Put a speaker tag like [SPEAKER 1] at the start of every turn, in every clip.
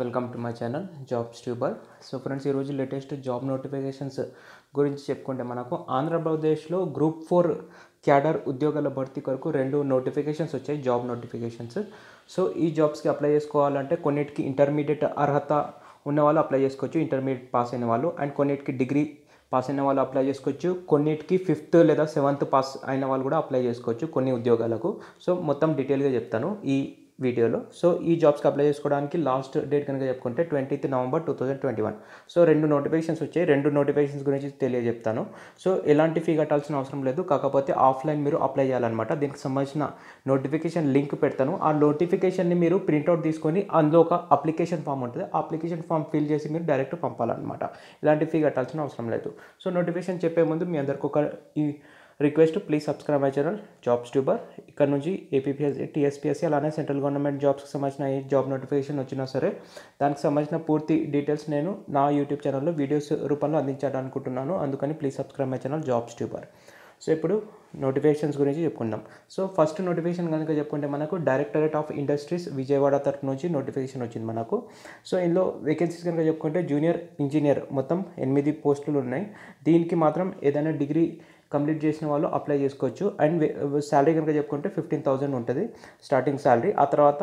[SPEAKER 1] welcome to my channel jobs tuber so friends ఈరోజు latest job notifications గురించి చెప్పుకుంటే మనకు ఆంధ్రప్రదేశ్లో గ్రూప్ ఫోర్ క్యాడర్ ఉద్యోగాల భర్తీ కొరకు రెండు నోటిఫికేషన్స్ వచ్చాయి జాబ్ నోటిఫికేషన్స్ సో ఈ జాబ్స్కి అప్లై చేసుకోవాలంటే కొన్నిటికి ఇంటర్మీడియట్ అర్హత ఉన్న వాళ్ళు అప్లై చేసుకోవచ్చు ఇంటర్మీడియట్ పాస్ అయిన వాళ్ళు అండ్ కొన్నిటికి డిగ్రీ పాస్ అయిన వాళ్ళు అప్లై చేసుకోవచ్చు కొన్నిటికి ఫిఫ్త్ లేదా సెవెంత్ పాస్ అయిన వాళ్ళు కూడా అప్లై చేసుకోవచ్చు కొన్ని ఉద్యోగాలకు సో మొత్తం డీటెయిల్గా చెప్తాను ఈ వీడియోలో సో ఈ జాబ్స్కి అప్లై చేసుకోవడానికి లాస్ట్ డేట్ కనుక చెప్పుకుంటే twentieth November two thousand twenty one so రెండు నోటిఫికేషన్స్ వచ్చాయి రెండు నోటిఫికేషన్స్ గురించి తెలియజెప్తాను సో ఎలాంటి ఫీ కట్టాల్సిన అవసరం లేదు కాకపోతే ఆఫ్లైన్ మీరు అప్లై చేయాలన్నమాట దీనికి సంబంధించిన నోటిఫికేషన్ లింక్ పెడతాను ఆ నోటిఫికేషన్ని మీరు ప్రింట్అవుట్ తీసుకొని అందులో ఒక అప్లికేషన్ ఫామ్ ఉంటుంది ఆ అప్లికేషన్ ఫామ్ ఫిల్ చేసి మీరు డైరెక్ట్ పంపాలన్నమాట ఇలాంటి ఫీ కట్టాల్సిన అవసరం లేదు సో నోటిఫికేషన్ చెప్పే ముందు మీ అందరికీ ఒక ఈ request please subscribe my channel jobs tuber ఇక్కడ నుంచి ఏపీఎస్సీ టీఎస్పీఎస్సీ అలానే సెంట్రల్ గవర్నమెంట్ జాబ్స్కి సంబంధించిన ఏ జాబ్ నోటిఫికేషన్ వచ్చినా సరే దానికి సంబంధించిన పూర్తి డీటెయిల్స్ నేను నా యూట్యూబ్ ఛానల్లో వీడియోస్ రూపంలో అందించాలనుకుంటున్నాను అందుకని please subscribe my channel jobs tuber so ఇప్పుడు నోటిఫికేషన్స్ గురించి చెప్పుకుందాం సో ఫస్ట్ నోటిఫికేషన్ కనుక చెప్పుకుంటే మనకు డైరెక్టరేట్ ఆఫ్ ఇండస్ట్రీస్ విజయవాడ తరఫు నుంచి నోటిఫికేషన్ వచ్చింది మనకు సో ఇందులో వేకెన్సీస్ కనుక చెప్పుకుంటే జూనియర్ ఇంజనీర్ మొత్తం ఎనిమిది పోస్టులు ఉన్నాయి దీనికి మాత్రం ఏదైనా డిగ్రీ కంప్లీట్ చేసిన వాళ్ళు అప్లై చేసుకోవచ్చు అండ్ శాలరీ కనుక చెప్పుకుంటే ఫిఫ్టీన్ థౌజండ్ ఉంటుంది స్టార్టింగ్ శాలరీ ఆ తర్వాత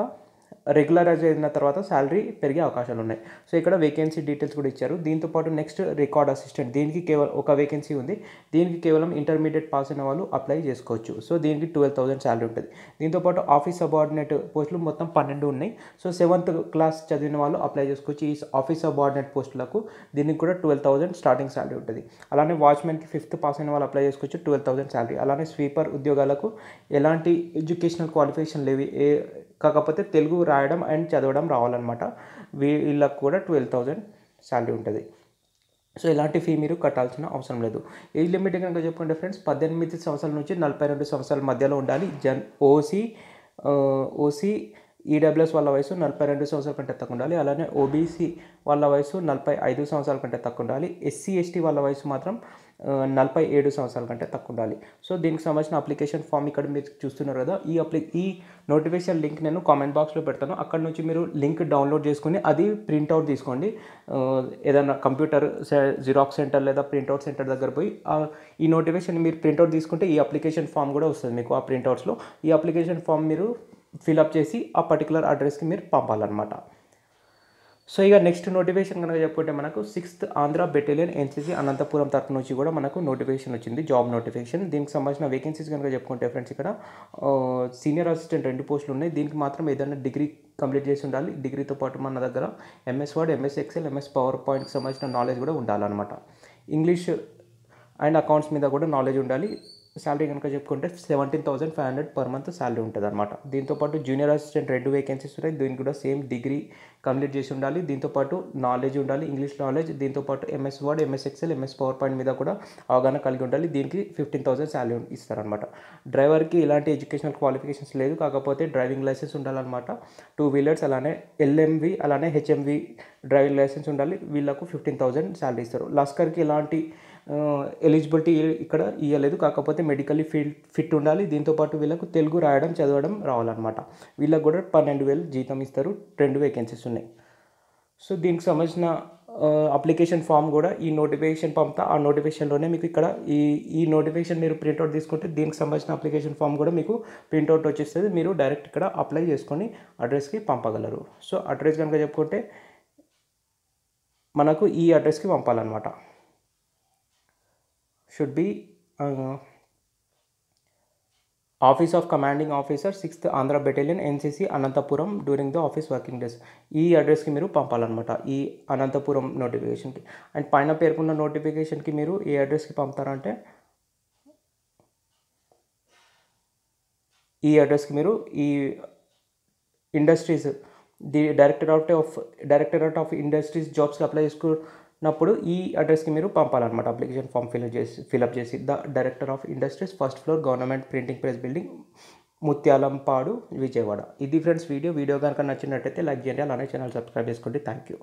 [SPEAKER 1] రెగ్యులరైజ్ అయిన తర్వాత శాలరీ పెరిగే అవకాశాలు ఉన్నాయి సో ఇక్కడ వేకెన్సీ డీటెయిల్స్ కూడా ఇచ్చారు దీంతోపాటు నెక్స్ట్ రికార్డ్ అసిస్టెంట్ దీనికి కేవలం ఒక వేకెన్సీ ఉంది దీనికి కేవలం ఇంటర్మీడియట్ పాస్ అయిన వాళ్ళు అప్లై చేసుకోవచ్చు సో దీనికి ట్వెల్వ్ థౌసండ్ శాలరీ ఉంటుంది దీంతోపాటు ఆఫీస్ సబార్డినేట్ పోస్టులు మొత్తం పన్నెండు ఉన్నాయి సో సెవెంత్ క్లాస్ చదివిన వాళ్ళు అప్లై చేసుకోవచ్చు ఈ ఆఫీస్ సబార్డినేట్ పోస్టులకు దీనికి కూడా ట్వెల్వ్ థౌసండ్ స్టార్టింగ్ శాలరీ ఉంటుంది అలానే వాచ్మెన్కి ఫిఫ్త్ పాస్ అయిన వాళ్ళు అప్లై చేసుకోవచ్చు ట్వెల్వ్ థౌసండ్ శాలరీ అలానే స్వీపర్ ఉద్యోగాలకు ఎలాంటి ఎడ్యుకేషనల్ క్వాలిఫికేషన్ లేవి ఏ కాకపోతే తెలుగు రాయడం అండ్ చదవడం రావాలన్నమాట వీళ్ళకు కూడా ట్వెల్వ్ థౌజండ్ శాలరీ ఉంటుంది సో ఇలాంటి ఫీ మీరు కట్టాల్సిన అవసరం లేదు ఏజ్ లిమిట్ కనుక చెప్పుకుంటే ఫ్రెండ్స్ పద్దెనిమిది సంవత్సరాల నుంచి నలభై రెండు సంవత్సరాల మధ్యలో ఉండాలి gen OC OC EWS e వాళ్ళ వయసు నలభై రెండు సంవత్సరాల కంటే తక్కువ ఉండాలి అలానే ఓబీసీ వాళ్ళ వయసు నలభై ఐదు సంవత్సరాల కంటే తక్కువ ఉండాలి ఎస్సీ ఎస్టీ వాళ్ళ వయసు మాత్రం నలభై ఏడు సంవత్సరాల కంటే తక్కువ ఉండాలి సో దీనికి సంబంధించిన అప్లికేషన్ ఫామ్ ఇక్కడ మీరు చూస్తున్నారు కదా ఈ అప్లి ఈ నోటిఫికేషన్ లింక్ నేను కామెంట్ బాక్స్లో పెడతాను అక్కడ నుంచి మీరు లింక్ డౌన్లోడ్ చేసుకుని అది ప్రింట్అవుట్ తీసుకోండి ఏదైనా కంప్యూటర్ జిరాక్స్ సెంటర్ లేదా ప్రింట్అవుట్ సెంటర్ దగ్గర పోయి ఈ నోటిఫికేషన్ మీరు ప్రింట్అవుట్ తీసుకుంటే ఈ అప్లికేషన్ ఫామ్ కూడా వస్తుంది మీకు ఆ ప్రింట్అవుట్స్లో ఈ అప్లికేషన్ ఫామ్ మీరు ఫిలప్ చేసి ఆ పర్టికులర్ అడ్రస్కి మీరు పంపాలన్నమాట సో ఇక నెక్స్ట్ నోటిఫికేషన్ కనుక చెప్పుకుంటే మనకు sixth Andhra battalion NCC Anantapuram తరపు నుంచి కూడా మనకు నోటిఫికేషన్ వచ్చింది జాబ్ నోటిఫికేషన్ దీనికి సంబంధించిన వేకెన్సీస్ కనుక చెప్పుకుంటే ఫ్రెండ్స్ ఇక్కడ సీనియర్ అసిస్టెంట్ రెండు పోస్టులు ఉన్నాయి దీనికి మాత్రం ఏదైనా డిగ్రీ కంప్లీట్ చేసి ఉండాలి డిగ్రీతో పాటు మన దగ్గర MS Word MS Excel MS పవర్ పాయింట్కి సంబంధించిన నాలెడ్జ్ కూడా ఉండాలన్నమాట ఇంగ్లీష్ అండ్ అకౌంట్స్ మీద కూడా నాలెడ్జ్ ఉండాలి శాలరీ కనుక చెప్పుకుంటే seventeen thousand five hundred per month salary ఉంటుంది అనమాట దీంతోపాటు జూనియర్ అసిస్టెంట్ రెండు వేకెన్సీస్ ఉన్నాయి దీనికి కూడా సేమ్ డిగ్రీ కంప్లీట్ చేసి ఉండాలి దీంతోపాటు నాలెడ్జ్ ఉండాలి ఇంగ్లీష్ నాలెడ్జ్ దీంతోపాటు MS Word MS Excel MS PowerPoint మీద కూడా అవగాహన కలిగి ఉండాలి దీనికి ఫిఫ్టీన్ థౌసండ్ శాలరీ ఇస్తారనమాట డ్రైవర్కి ఇలాంటి ఎడ్యుకేషనల్ క్వాలిఫికేషన్స్ లేదు కాకపోతే డ్రైవింగ్ లైసెన్స్ ఉండాలన్నమాట టూ వీలర్స్ అలానే ఎల్ఎంవి అలానే హెచ్ఎంవి డ్రైవింగ్ లైసెన్స్ ఉండాలి వీళ్ళకు ఫిఫ్టీన్ థౌసండ్ శాలరీ ఇస్తారు లస్కర్కి ఇలాంటి ఎలిజిబిలిటీ ఇక్కడ ఇవ్వలేదు కాకపోతే మెడికల్లీ ఫీల్డ్ ఫిట్ ఉండాలి దీంతోపాటు వీళ్ళకు తెలుగు రాయడం చదవడం రావాలన్నమాట వీళ్ళకు కూడా పన్నెండు వేలు జీతం ఇస్తారు రెండు వేకెన్సీస్ ఉన్నాయి సో దీనికి సంబంధించిన అప్లికేషన్ ఫామ్ కూడా ఈ నోటిఫికేషన్ పంపుతా ఆ నోటిఫికేషన్లోనే మీకు ఇక్కడ ఈ ఈ నోటిఫికేషన్ మీరు ప్రింట్అవుట్ తీసుకుంటే దీనికి సంబంధించిన అప్లికేషన్ ఫామ్ కూడా మీకు ప్రింట్అవుట్ వచ్చేస్తుంది మీరు డైరెక్ట్ ఇక్కడ అప్లై చేసుకొని అడ్రస్కి పంపగలరు సో అడ్రస్ కనుక చెప్పుకుంటే మనకు ఈ అడ్రస్కి పంపాలన్నమాట should be office of commanding officer sixth Andhra battalion NCC Anantapuram during the office working days ఈ అడ్రస్కి మీరు పంపాలన్నమాట ఈ అనంతపురం నోటిఫికేషన్కి అండ్ పైన పేర్కొన్న నోటిఫికేషన్కి మీరు ఏ అడ్రస్కి పంపుతారంటే ఈ అడ్రస్కి మీరు ఈ industries the directorate of directorate of industries జాబ్స్కి అప్లై చేసుకో అప్పుడు ఈ అడ్రస్కి మీరు పంపాలన్నమాట అప్లికేషన్ ఫామ్ ఫిల్అప్ చేసి ఫిల్అప్ చేసి the director of industries first floor government printing press building Muthyalampadu Vijayawada ఇది ఫ్రెండ్స్ వీడియో వీడియో కనుక నచ్చినట్టయితే లైక్ చేయండి అలానే ఛానల్ సబ్స్క్రైబ్ చేసుకోండి థ్యాంక్ యూ